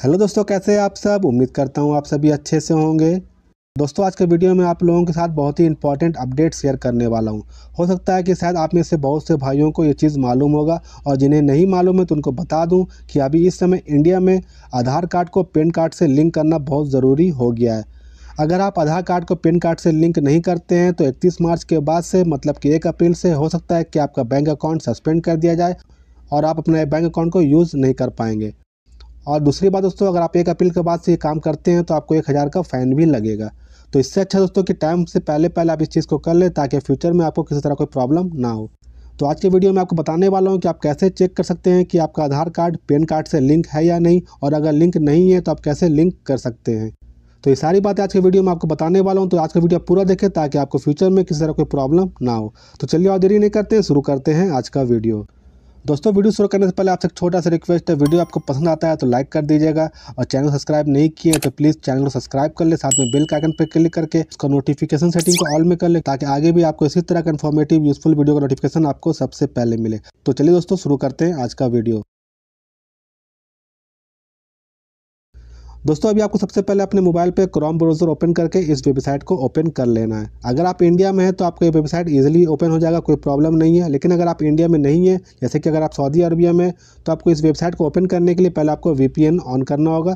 hello दोस्तों कैसे हैं आप सब उम्मीद करता हूँ आप सभी अच्छे से होंगे दोस्तों आज के वीडियो में आप लोगों के साथ बहुत ही इंपॉर्टेंट अपडेट शेयर करने वाला हूँ हो सकता है कि शायद आप में से बहुत से भाइयों को ये चीज़ मालूम होगा और जिन्हें नहीं मालूम है तो उनको बता दूँ कि अभी इस समय इंडिया में आधार कार्ड को पेन कार्ड से लिंक करना बहुत ज़रूरी हो गया है अगर आप आधार कार्ड को पेन कार्ड से लिंक नहीं करते हैं तो इकतीस मार्च के बाद से मतलब कि एक अप्रैल से हो सकता है कि आपका बैंक अकाउंट सस्पेंड कर दिया जाए और आप अपना बैंक अकाउंट को यूज़ नहीं कर पाएंगे और दूसरी बात दोस्तों अगर आप एक अपील के बाद से ये काम करते हैं तो आपको एक हज़ार का फ़ाइन भी लगेगा तो इससे अच्छा दोस्तों कि टाइम से पहले पहले आप इस चीज़ को कर लें ताकि फ्यूचर में आपको किसी तरह कोई प्रॉब्लम ना हो तो आज के वीडियो में आपको बताने वाला हूँ कि आप कैसे चेक कर सकते हैं कि आपका आधार कार्ड पेन कार्ड से लिंक है या नहीं और अगर लिंक नहीं है तो आप कैसे लिंक कर सकते हैं तो ये सारी बातें आज के वीडियो में आपको बताने वाला हूँ तो आज का वीडियो पूरा देखें ताकि आपको फ्यूचर में किसी तरह कोई प्रॉब्लम ना हो तो चलिए और देरी नहीं करते हैं शुरू करते हैं आज का वीडियो दोस्तों वीडियो शुरू करने से पहले आपसे एक छोटा सा रिक्वेस्ट है वीडियो आपको पसंद आता है तो लाइक कर दीजिएगा और चैनल सब्सक्राइब नहीं किए तो प्लीज़ चैनल को सब्सक्राइब कर ले साथ में बेल आइकन पर क्लिक करके उसका नोटिफिकेशन सेटिंग को ऑल में कर ले ताकि आगे भी आपको इसी तरह का इन्फॉर्मेटिव यूजफुल वीडियो का नोटिफिकेशन आपको सबसे पहले मिले तो चलिए दोस्तों शुरू करते हैं आज का वीडियो दोस्तों अभी आपको सबसे पहले अपने मोबाइल पे क्रोम ब्राउज़र ओपन करके इस वेबसाइट को ओपन कर लेना है अगर आप इंडिया में हैं तो आपको ये वेबसाइट ईजिली ओपन हो जाएगा कोई प्रॉब्लम नहीं है लेकिन अगर आप इंडिया में नहीं है जैसे कि अगर आप सऊदी अरबिया में तो आपको इस वेबसाइट को ओपन करने के लिए पहले आपको वी ऑन करना होगा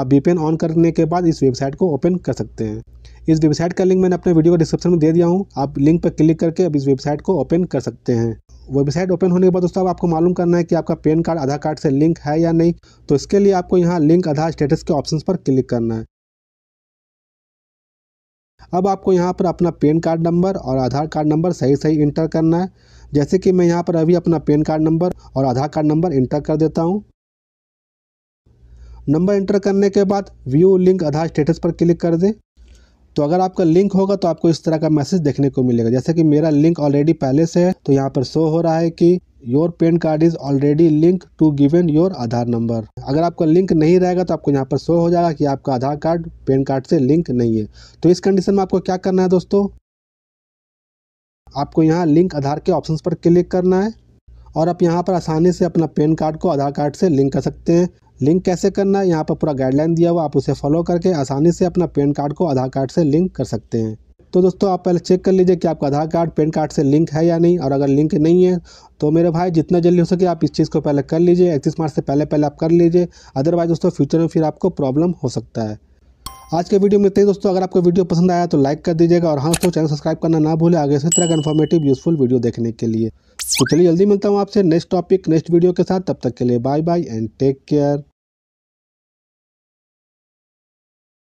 आप वी ऑन करने के बाद इस वेबसाइट को ओपन कर सकते हैं इस वेबसाइट का लिंक मैंने अपने वीडियो को डिस्क्रिप्शन में दे दिया हूँ आप लिंक पर क्लिक करके अब इस वेबसाइट को ओपन कर सकते हैं वेबसाइट ओपन होने के बाद दोस्तों आपको मालूम करना है कि आपका पैन कार्ड आधार कार्ड से लिंक है या नहीं तो इसके लिए आपको यहाँ लिंक आधार स्टेटस के ऑप्शन पर क्लिक करना है अब आपको यहाँ पर अपना पैन कार्ड नंबर और आधार कार्ड नंबर सही सही इंटर करना है जैसे कि मैं यहाँ पर अभी अपना पैन कार्ड नंबर और आधार कार्ड नंबर इंटर कर देता हूँ नंबर इंटर करने के बाद व्यू लिंक आधार स्टेटस पर क्लिक कर दें तो अगर आपका लिंक होगा तो आपको इस तरह का मैसेज देखने को मिलेगा जैसे कि मेरा लिंक ऑलरेडी पहले से है तो यहाँ पर शो हो रहा है कि your PAN card is already link to given your Aadhaar number अगर आपका लिंक नहीं रहेगा तो आपको यहाँ पर शो हो जाएगा कि आपका आधार कार्ड पेन कार्ड से लिंक नहीं है तो इस कंडीशन में आपको क्या करना है दोस्तों आपको यहाँ लिंक आधार के ऑप्शन पर क्लिक करना है और आप यहाँ पर आसानी से अपना पेन कार्ड को आधार कार्ड से लिंक कर सकते हैं लिंक कैसे करना है यहाँ पर पूरा गाइडलाइन दिया हुआ आप उसे फॉलो करके आसानी से अपना पेन कार्ड को आधार कार्ड से लिंक कर सकते हैं तो दोस्तों आप पहले चेक कर लीजिए कि आपका आधार कार्ड पेन कार्ड से लिंक है या नहीं और अगर लिंक नहीं है तो मेरे भाई जितना जल्दी हो सके आप इस चीज़ को पहले कर लीजिए इकतीस मार्च से पहले पहले आप कर लीजिए अदरवाइज दोस्तों फ्यूचर में फिर आपको प्रॉब्लम हो सकता है आज के वीडियो में इतना ही दोस्तों अगर आपको वीडियो पसंद आया तो लाइक कर दीजिएगा और हाँ दोस्तों चैनल सब्सक्राइब करना ना भूलें आगे इसी तरह का इन्फॉर्मेटिव यूजफुल वीडियो देखने के लिए तो चलिए जल्दी मिलता हूँ आपसे नेक्स्ट टॉपिक नेक्स्ट वीडियो के साथ तब तक के लिए bye bye and take care